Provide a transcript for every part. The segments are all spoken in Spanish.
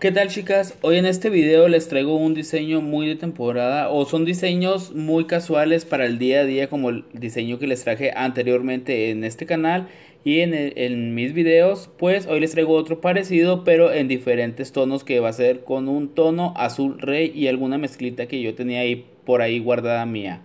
¿Qué tal chicas? Hoy en este video les traigo un diseño muy de temporada o son diseños muy casuales para el día a día como el diseño que les traje anteriormente en este canal y en, en mis videos pues hoy les traigo otro parecido pero en diferentes tonos que va a ser con un tono azul rey y alguna mezclita que yo tenía ahí por ahí guardada mía.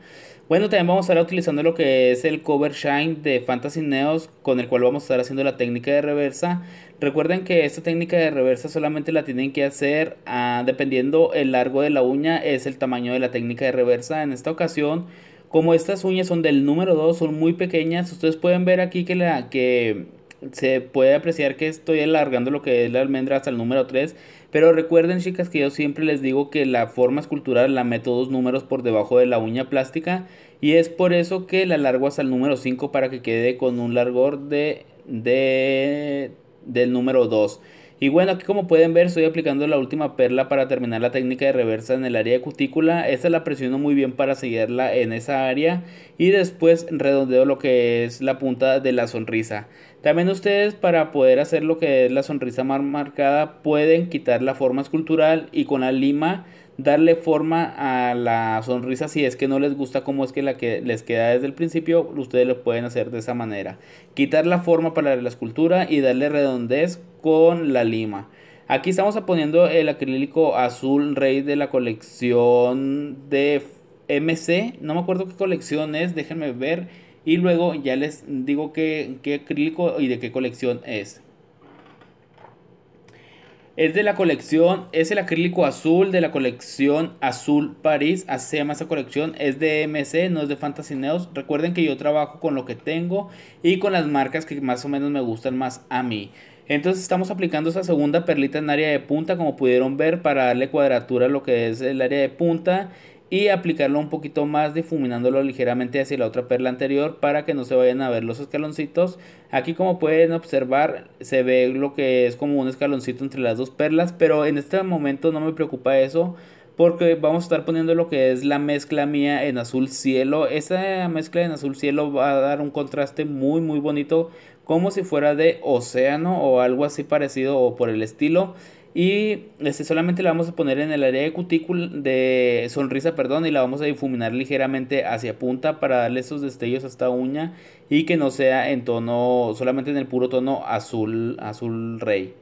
Bueno, también vamos a estar utilizando lo que es el cover shine de Fantasy Neos, con el cual vamos a estar haciendo la técnica de reversa. Recuerden que esta técnica de reversa solamente la tienen que hacer ah, dependiendo el largo de la uña, es el tamaño de la técnica de reversa. En esta ocasión, como estas uñas son del número 2, son muy pequeñas, ustedes pueden ver aquí que, la, que se puede apreciar que estoy alargando lo que es la almendra hasta el número 3. Pero recuerden chicas que yo siempre les digo que la forma escultural la meto dos números por debajo de la uña plástica. Y es por eso que la largo hasta el número 5 para que quede con un largo de... de del número 2. Y bueno, aquí como pueden ver estoy aplicando la última perla para terminar la técnica de reversa en el área de cutícula. Esta la presiono muy bien para seguirla en esa área y después redondeo lo que es la punta de la sonrisa. También ustedes para poder hacer lo que es la sonrisa más marcada pueden quitar la forma escultural y con la lima darle forma a la sonrisa si es que no les gusta como es que la que les queda desde el principio, ustedes lo pueden hacer de esa manera. Quitar la forma para la escultura y darle redondez con la lima. Aquí estamos poniendo el acrílico azul rey de la colección de MC, no me acuerdo qué colección es, déjenme ver. Y luego ya les digo qué, acrílico y de qué colección es. Es de la colección, es el acrílico azul de la colección Azul París. Se llama esa colección, es de MC, no es de Fantasy Neos. Recuerden que yo trabajo con lo que tengo y con las marcas que más o menos me gustan más a mí. Entonces estamos aplicando esa segunda perlita en área de punta, como pudieron ver, para darle cuadratura a lo que es el área de punta y aplicarlo un poquito más difuminándolo ligeramente hacia la otra perla anterior para que no se vayan a ver los escaloncitos aquí como pueden observar se ve lo que es como un escaloncito entre las dos perlas pero en este momento no me preocupa eso porque vamos a estar poniendo lo que es la mezcla mía en azul cielo esa mezcla en azul cielo va a dar un contraste muy muy bonito como si fuera de océano o algo así parecido o por el estilo y este, solamente la vamos a poner en el área de cutícula, de sonrisa, perdón, y la vamos a difuminar ligeramente hacia punta para darle esos destellos hasta uña y que no sea en tono, solamente en el puro tono azul, azul rey.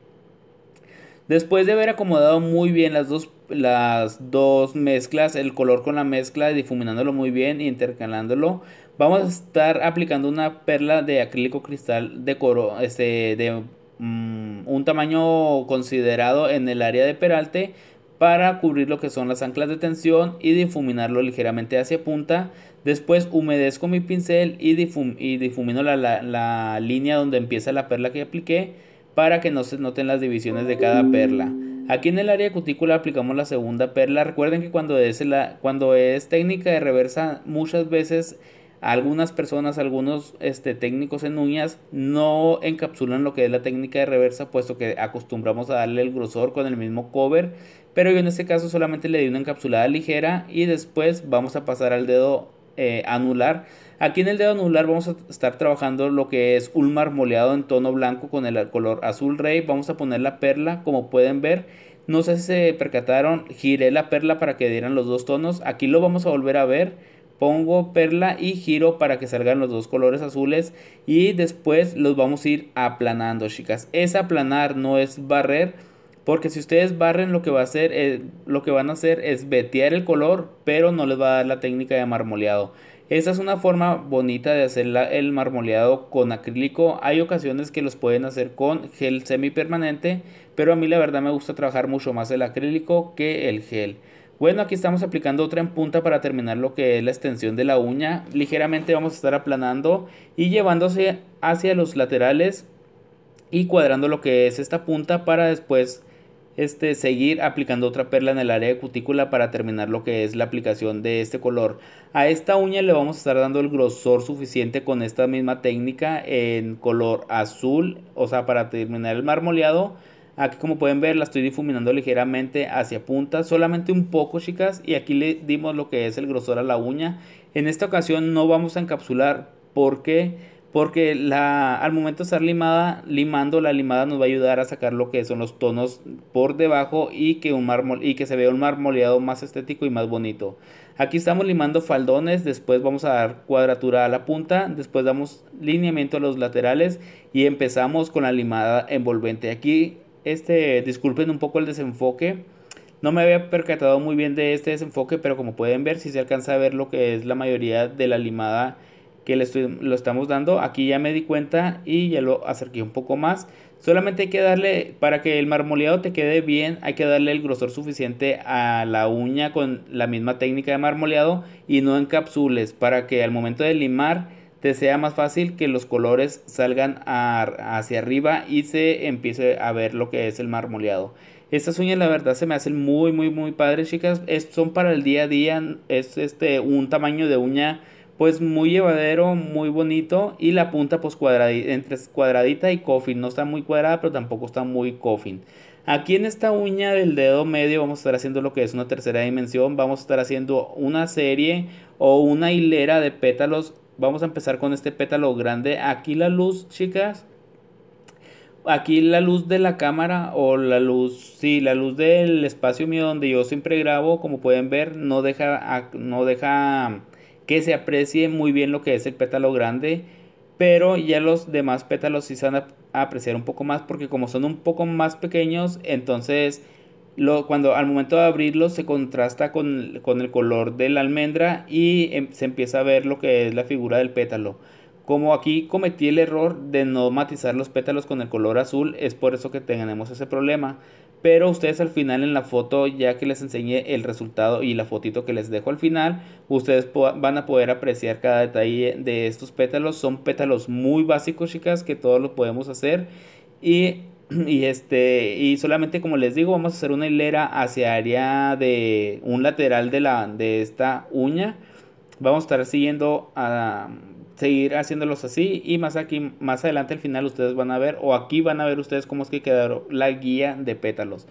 Después de haber acomodado muy bien las dos, las dos mezclas, el color con la mezcla, difuminándolo muy bien y intercalándolo, vamos a estar aplicando una perla de acrílico cristal de coro, este, de... Mm, un tamaño considerado en el área de peralte para cubrir lo que son las anclas de tensión y difuminarlo ligeramente hacia punta. Después humedezco mi pincel y, difumino la, línea donde empieza la perla que apliqué para que no se noten las divisiones de cada perla. Aquí en el área cutícula aplicamos la segunda perla. Recuerden que cuando es, la, cuando es técnica de reversa muchas veces algunas personas, algunos este, técnicos en uñas no encapsulan lo que es la técnica de reversa, puesto que acostumbramos a darle el grosor con el mismo cover, pero yo en este caso solamente le di una encapsulada ligera y después vamos a pasar al dedo eh, anular. Aquí en el dedo anular vamos a estar trabajando lo que es un marmoleado en tono blanco con el color azul rey. Vamos a poner la perla, como pueden ver. No sé si se percataron, giré la perla para que dieran los dos tonos. Aquí lo vamos a volver a ver pongo perla y giro para que salgan los dos colores azules y después los vamos a ir aplanando chicas es aplanar no es barrer porque si ustedes barren lo que va a hacer eh, lo que van a hacer es vetear el color pero no les va a dar la técnica de marmoleado Esa es una forma bonita de hacer el marmoleado con acrílico. Hay ocasiones que los pueden hacer con gel semipermanente, pero a mí la verdad me gusta trabajar mucho más el acrílico que el gel. Bueno, aquí estamos aplicando otra en punta para terminar lo que es la extensión de la uña. Ligeramente vamos a estar aplanando y llevándose hacia los laterales y cuadrando lo que es esta punta para después este, seguir aplicando otra perla en el área de cutícula para terminar lo que es la aplicación de este color. A esta uña le vamos a estar dando el grosor suficiente con esta misma técnica en color azul, o sea, para terminar el marmoleado Aquí como pueden ver la estoy difuminando ligeramente hacia punta, solamente un poco chicas y aquí le dimos lo que es el grosor a la uña. En esta ocasión no vamos a encapsular, ¿por qué? Porque la, al momento de estar limada, limando, la limada nos va a ayudar a sacar lo que son los tonos por debajo y que, un mármol, y que se vea un marmoleado más estético y más bonito. Aquí estamos limando faldones, después vamos a dar cuadratura a la punta, después damos lineamiento a los laterales y empezamos con la limada envolvente. Aquí este, disculpen un poco el desenfoque. No me había percatado muy bien de este desenfoque, pero como pueden ver, si sí se alcanza a ver lo que es la mayoría de la limada que le estoy, lo estamos dando. Aquí ya me di cuenta y ya lo acerqué un poco más. Solamente hay que darle, para que el marmoleado te quede bien, hay que darle el grosor suficiente a la uña con la misma técnica de marmoleado y no encapsules para que al momento de limar sea más fácil que los colores salgan hacia arriba y se empiece a ver lo que es el marmoleado. Estas uñas la verdad se me hacen muy muy muy padres chicas, son para el día a día, es este un tamaño de uña pues muy llevadero, muy bonito y la punta pues cuadradita, entre cuadradita y coffin, no está muy cuadrada pero tampoco está muy coffin. Aquí en esta uña del dedo medio vamos a estar haciendo lo que es una tercera dimensión, vamos a estar haciendo una serie o una hilera de pétalos Vamos a empezar con este pétalo grande. Aquí la luz, chicas. Aquí la luz de la cámara o la luz, sí, la luz del espacio mío donde yo siempre grabo, como pueden ver, no deja, no deja que se aprecie muy bien lo que es el pétalo grande. Pero ya los demás pétalos sí se van a apreciar un poco más porque como son un poco más pequeños, entonces cuando al momento de abrirlo se contrasta con, con el color de la almendra y em, se empieza a ver lo que es la figura del pétalo. Como aquí cometí el error de no matizar los pétalos con el color azul, es por eso que tenemos ese problema. Pero ustedes al final en la foto, ya que les enseñé el resultado y la fotito que les dejo al final, ustedes van a poder apreciar cada detalle de estos pétalos. Son pétalos muy básicos, chicas, que todos lo podemos hacer. Y Y este, y solamente como les digo, vamos a hacer una hilera hacia área de un lateral de la de esta uña. Vamos a estar siguiendo a seguir haciéndolos así y más aquí más adelante al final ustedes van a ver o aquí van a ver ustedes cómo es que quedó la guía de pétalos.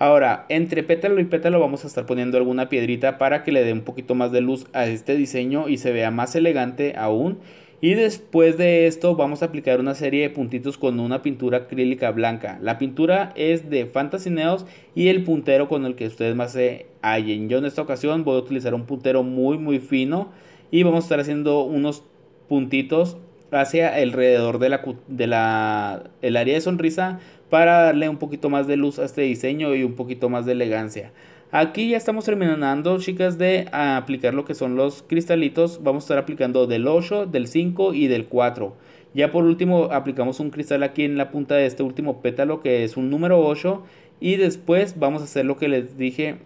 Ahora, entre pétalo y pétalo vamos a estar poniendo alguna piedrita para que le dé un poquito más de luz a este diseño y se vea más elegante aún. Y después de esto vamos a aplicar una serie de puntitos con una pintura acrílica blanca. La pintura es de Fantasy Neos y el puntero con el que ustedes más se hallen. Yo en esta ocasión voy a utilizar un puntero muy muy fino y vamos a estar haciendo unos puntitos hacia alrededor de la, de área de sonrisa para darle un poquito más de luz a este diseño y un poquito más de elegancia. Aquí ya estamos terminando, chicas, de ah, aplicar lo que son los cristalitos. Vamos a estar aplicando del 8, del 5 y del 4. Ya por último aplicamos un cristal aquí en la punta de este último pétalo que es un número 8. Y después vamos a hacer lo que les dije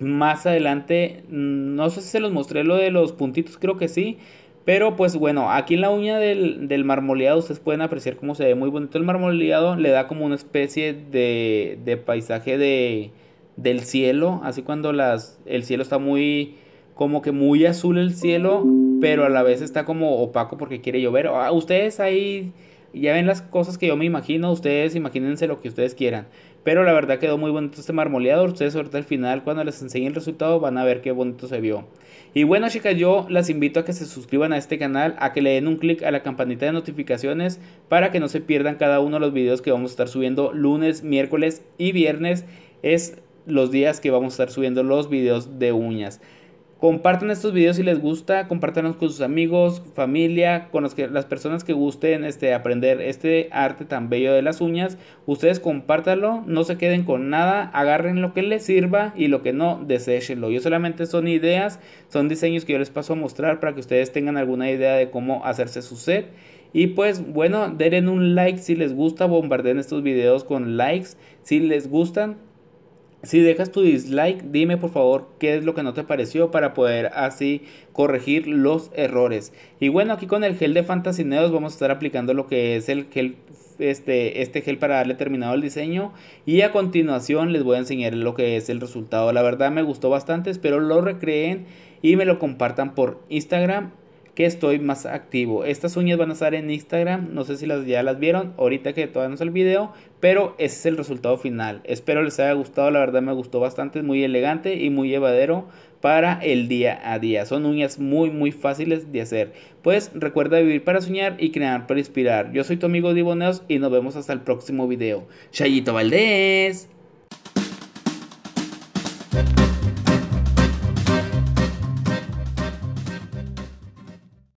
más adelante. Mm, no sé si se los mostré lo de los puntitos, creo que sí. Pero pues bueno, aquí en la uña del, marmoleado ustedes pueden apreciar cómo se ve muy bonito el marmoleado. Le da como una especie de, de paisaje de del cielo, así cuando las, el cielo está muy, como que muy azul el cielo, pero a la vez está como opaco porque quiere llover. Ah, ustedes ahí ya ven las cosas que yo me imagino, ustedes imagínense lo que ustedes quieran. Pero la verdad quedó muy bonito este marmoleado. Ustedes ahorita al final cuando les enseñe el resultado van a ver qué bonito se vio. Y bueno chicas, yo las invito a que se suscriban a este canal, a que le den un clic a la campanita de notificaciones para que no se pierdan cada uno de los videos que vamos a estar subiendo lunes, miércoles y viernes. Es los días que vamos a estar subiendo los videos de uñas. Compartan estos videos si les gusta, compártanlos con sus amigos, familia, con que, las personas que gusten este, aprender este arte tan bello de las uñas. Ustedes compártanlo, no se queden con nada, agarren lo que les sirva y lo que no, deséchenlo. Yo solamente son ideas, son diseños que yo les paso a mostrar para que ustedes tengan alguna idea de cómo hacerse su set. Y pues bueno, den un like si les gusta, bombarden estos videos con likes si les gustan si dejas tu dislike, dime por favor qué es lo que no te pareció para poder así corregir los errores. Y bueno, aquí con el gel de Fantasineos vamos a estar aplicando lo que es el gel este, este gel para darle terminado al diseño y a continuación les voy a enseñar lo que es el resultado la verdad me gustó bastante espero lo recreen y me lo compartan por instagram que estoy más activo. Estas uñas van a estar en Instagram, no sé si las, ya las vieron, ahorita que todavía no es el video, pero ese es el resultado final. Espero les haya gustado, la verdad me gustó bastante, es muy elegante y muy llevadero para el día a día. Son uñas muy muy fáciles de hacer. Pues recuerda vivir para soñar y crear para inspirar. Yo soy tu amigo Divoneos y nos vemos hasta el próximo video. Chayito Valdés.